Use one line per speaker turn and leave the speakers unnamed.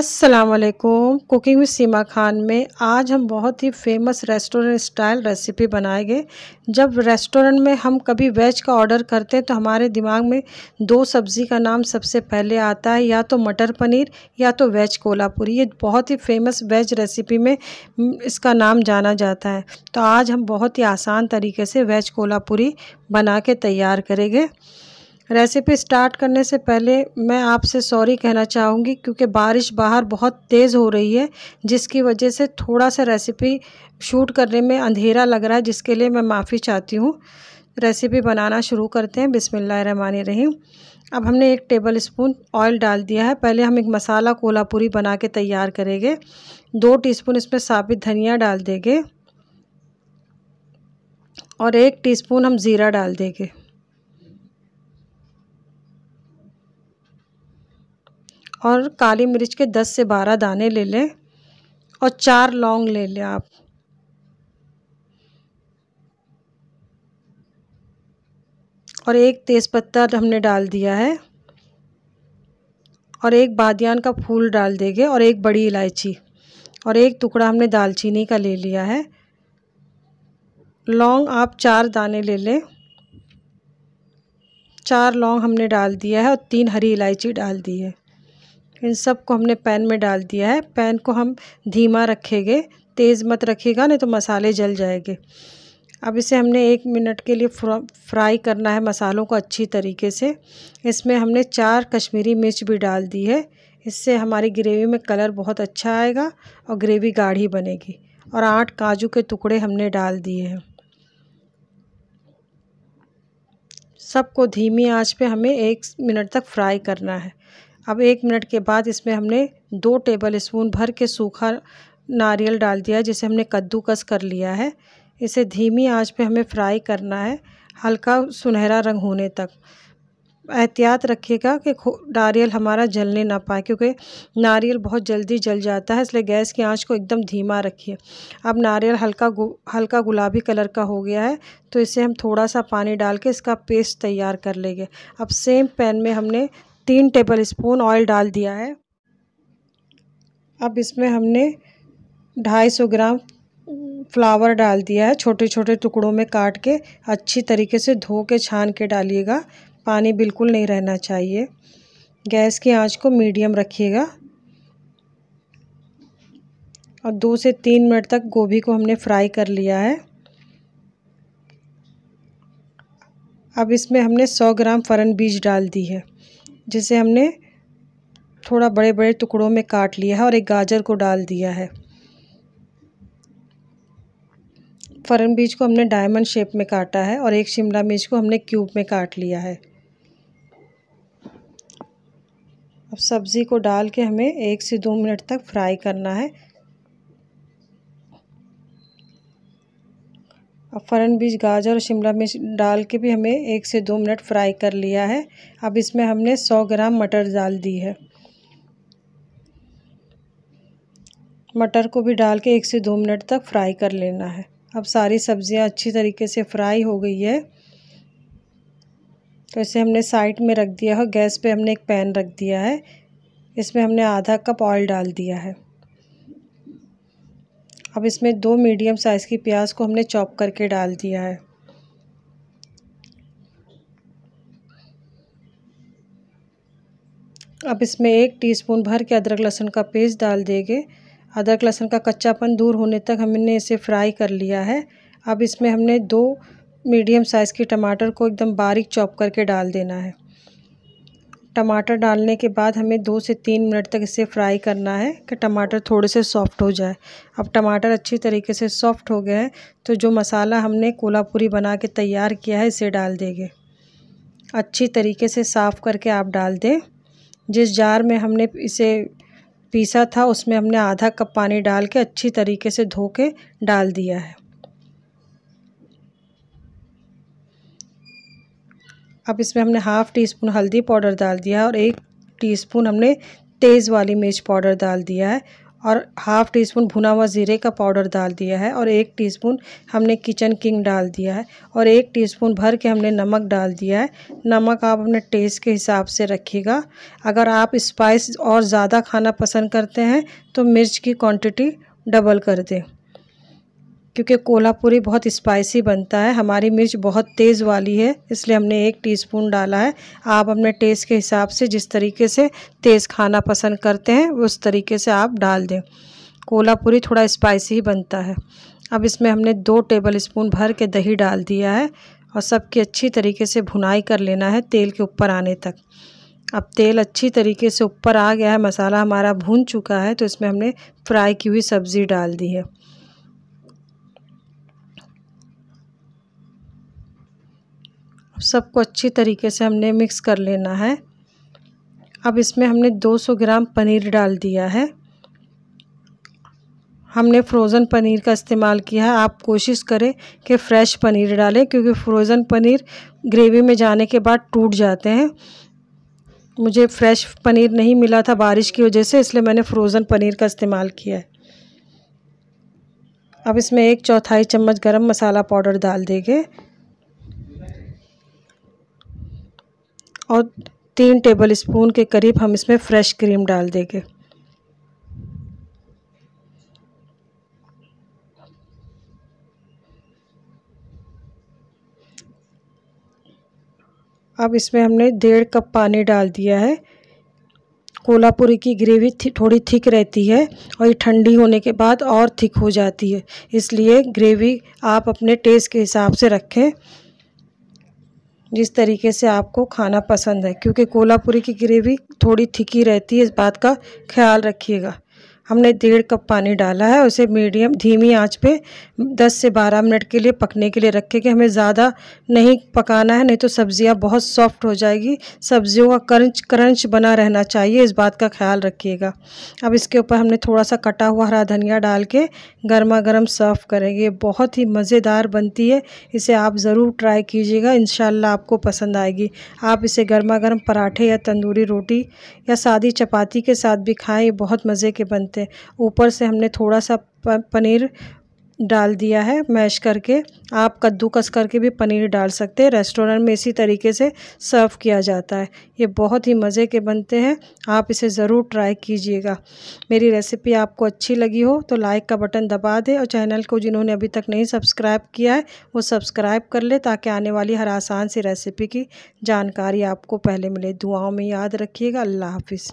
असलकुम cooking with सीमा खान में आज हम बहुत ही फेमस रेस्टोरेंट स्टाइल रेसिपी बनाएंगे जब रेस्टोरेंट में हम कभी वेज का ऑर्डर करते हैं तो हमारे दिमाग में दो सब्ज़ी का नाम सबसे पहले आता है या तो मटर पनीर या तो वेज कोल्हापुरी ये बहुत ही फेमस वेज रेसिपी में इसका नाम जाना जाता है तो आज हम बहुत ही आसान तरीके से वेज कोल्हापुरी बना के तैयार करेंगे रेसिपी स्टार्ट करने से पहले मैं आपसे सॉरी कहना चाहूँगी क्योंकि बारिश बाहर बहुत तेज़ हो रही है जिसकी वजह से थोड़ा सा रेसिपी शूट करने में अंधेरा लग रहा है जिसके लिए मैं माफ़ी चाहती हूँ रेसिपी बनाना शुरू करते हैं बिसमिल्ल रहीम अब हमने एक टेबल स्पून ऑयल डाल दिया है पहले हम एक मसाला कोल्हापुरी बना के तैयार करेंगे दो टीस्पून इसमें साबित धनिया डाल देंगे और एक टीस्पून हम ज़ीरा डाल देंगे और काली मिर्च के दस से बारह दाने ले लें और चार लौंग ले लें आप और एक तेज़पत्ता हमने डाल दिया है और एक बादियान का फूल डाल देंगे और एक बड़ी इलायची और एक टुकड़ा हमने दालचीनी का ले लिया है लौंग आप चार दाने ले लें चार लौंग हमने डाल दिया है और तीन हरी इलायची डाल दी है इन सब को हमने पैन में डाल दिया है पैन को हम धीमा रखेंगे तेज़ मत रखिएगा नहीं तो मसाले जल जाएंगे अब इसे हमने एक मिनट के लिए फ्राई करना है मसालों को अच्छी तरीके से इसमें हमने चार कश्मीरी मिर्च भी डाल दी है इससे हमारी ग्रेवी में कलर बहुत अच्छा आएगा और ग्रेवी गाढ़ी बनेगी और आठ काजू के टुकड़े हमने डाल दिए हैं सबको धीमी आंच पे हमें एक मिनट तक फ्राई करना है अब एक मिनट के बाद इसमें हमने दो टेबल स्पून भर के सूखा नारियल डाल दिया जिसे हमने कद्दूकस कर लिया है इसे धीमी आंच पे हमें फ्राई करना है हल्का सुनहरा रंग होने तक एहतियात रखिएगा कि नारियल हमारा जलने ना पाए क्योंकि नारियल बहुत जल्दी जल जाता है इसलिए गैस की आंच को एकदम धीमा रखिए अब नारियल हल्का गु, हल्का गुलाबी कलर का हो गया है तो इसे हम थोड़ा सा पानी डाल के इसका पेस्ट तैयार कर लेंगे अब सेम पैन में हमने तीन टेबल स्पून ऑयल डाल दिया है अब इसमें हमने ढाई सौ ग्राम फ्लावर डाल दिया है छोटे छोटे टुकड़ों में काट के अच्छी तरीके से धो के छान के डालिएगा पानी बिल्कुल नहीं रहना चाहिए गैस की आंच को मीडियम रखिएगा और दो से तीन मिनट तक गोभी को हमने फ्राई कर लिया है अब इसमें हमने 100 ग्राम फ़रन बीज डाल दी है जिसे हमने थोड़ा बड़े बड़े टुकड़ों में काट लिया है और एक गाजर को डाल दिया है फरन बीज को हमने डायमंड शेप में काटा है और एक शिमला मिर्च को हमने क्यूब में काट लिया है अब सब्ज़ी को डाल के हमें एक से दो मिनट तक फ्राई करना है अब फ़रन बीज गाजर और शिमला मिर्च डाल के भी हमें एक से दो मिनट फ्राई कर लिया है अब इसमें हमने 100 ग्राम मटर डाल दी है मटर को भी डाल के एक से दो मिनट तक फ्राई कर लेना है अब सारी सब्ज़ियाँ अच्छी तरीके से फ्राई हो गई है तो इसे हमने साइड में रख दिया है गैस पे हमने एक पैन रख दिया है इसमें हमने आधा कप ऑयल डाल दिया है अब इसमें दो मीडियम साइज़ की प्याज को हमने चॉप करके डाल दिया है अब इसमें एक टीस्पून भर के अदरक लहसुन का पेस्ट डाल देंगे अदरक लहसुन का कच्चापन दूर होने तक हमने इसे फ्राई कर लिया है अब इसमें हमने दो मीडियम साइज़ के टमाटर को एकदम बारीक चॉप करके डाल देना है टमाटर डालने के बाद हमें दो से तीन मिनट तक इसे फ्राई करना है कि टमाटर थोड़े से सॉफ़्ट हो जाए अब टमाटर अच्छी तरीके से सॉफ़्ट हो गया है तो जो मसाला हमने कोल्हापुरी बना के तैयार किया है इसे डाल देंगे अच्छी तरीके से साफ़ करके आप डाल दें जिस जार में हमने इसे पीसा था उसमें हमने आधा कप पानी डाल के अच्छी तरीके से धो के डाल दिया है अब इसमें हमने हाफ़ टी स्पून हल्दी पाउडर डाल दिया और एक टी स्पून हमने तेज़ वाली मिर्च पाउडर डाल दिया है और हाफ़ टी स्पून भुना हुआ ज़ीरे का पाउडर डाल दिया है और एक टीस्पून हमने किचन किंग डाल दिया है और एक टीस्पून भर के हमने नमक डाल दिया है नमक आप अपने टेस्ट के हिसाब से रखिएगा अगर आप स्पाइस और ज़्यादा खाना पसंद करते हैं तो मिर्च की क्वांटिटी डबल कर दें क्योंकि कोल्हापुरी बहुत स्पाइसी बनता है हमारी मिर्च बहुत तेज़ वाली है इसलिए हमने एक टीस्पून डाला है आप अपने टेस्ट के हिसाब से जिस तरीके से तेज़ खाना पसंद करते हैं उस तरीके से आप डाल दें कोल्हापुरी थोड़ा स्पाइसी ही बनता है अब इसमें हमने दो टेबल स्पून भर के दही डाल दिया है और सबकी अच्छी तरीके से भुनाई कर लेना है तेल के ऊपर आने तक अब तेल अच्छी तरीके से ऊपर आ गया है मसाला हमारा भून चुका है तो इसमें हमने फ्राई की हुई सब्ज़ी डाल दी है सबको अच्छी तरीके से हमने मिक्स कर लेना है अब इसमें हमने 200 ग्राम पनीर डाल दिया है हमने फ्रोज़न पनीर का इस्तेमाल किया है आप कोशिश करें कि फ़्रेश पनीर डालें क्योंकि फ्रोज़न पनीर ग्रेवी में जाने के बाद टूट जाते हैं मुझे फ़्रेश पनीर नहीं मिला था बारिश की वजह से इसलिए मैंने फ्रोज़न पनीर का इस्तेमाल किया है अब इसमें एक चौथाई चम्मच गरम मसाला पाउडर डाल देंगे और तीन टेबल स्पून के करीब हम इसमें फ्रेश क्रीम डाल देंगे अब इसमें हमने डेढ़ कप पानी डाल दिया है कोल्हापुरी की ग्रेवी थी, थोड़ी थिक रहती है और ये ठंडी होने के बाद और थिक हो जाती है इसलिए ग्रेवी आप अपने टेस्ट के हिसाब से रखें जिस तरीके से आपको खाना पसंद है क्योंकि कोल्हापुरी की ग्रेवी थोड़ी थिकी रहती है इस बात का ख्याल रखिएगा हमने डेढ़ कप पानी डाला है उसे मीडियम धीमी आंच पे 10 से 12 मिनट के लिए पकने के लिए रखे कि हमें ज़्यादा नहीं पकाना है नहीं तो सब्ज़ियाँ बहुत सॉफ्ट हो जाएगी सब्ज़ियों का क्रंच क्रंच बना रहना चाहिए इस बात का ख्याल रखिएगा अब इसके ऊपर हमने थोड़ा सा कटा हुआ हरा धनिया डाल के गर्मा गर्म सर्व करेंगे बहुत ही मज़ेदार बनती है इसे आप ज़रूर ट्राई कीजिएगा इन आपको पसंद आएगी आप इसे गर्मा गर्म पराठे या तंदूरी रोटी या सादी चपाती के साथ भी खाएँ बहुत मज़े के बनते हैं से ऊपर से हमने थोड़ा सा पनीर डाल दिया है मैश करके आप कद्दूकस करके भी पनीर डाल सकते हैं रेस्टोरेंट में इसी तरीके से सर्व किया जाता है ये बहुत ही मज़े के बनते हैं आप इसे ज़रूर ट्राई कीजिएगा मेरी रेसिपी आपको अच्छी लगी हो तो लाइक का बटन दबा दें और चैनल को जिन्होंने अभी तक नहीं सब्सक्राइब किया है वो सब्सक्राइब कर ले ताकि आने वाली हर आसान सी रेसिपी की जानकारी आपको पहले मिले दुआओं में याद रखिएगा अल्लाह हाफिज़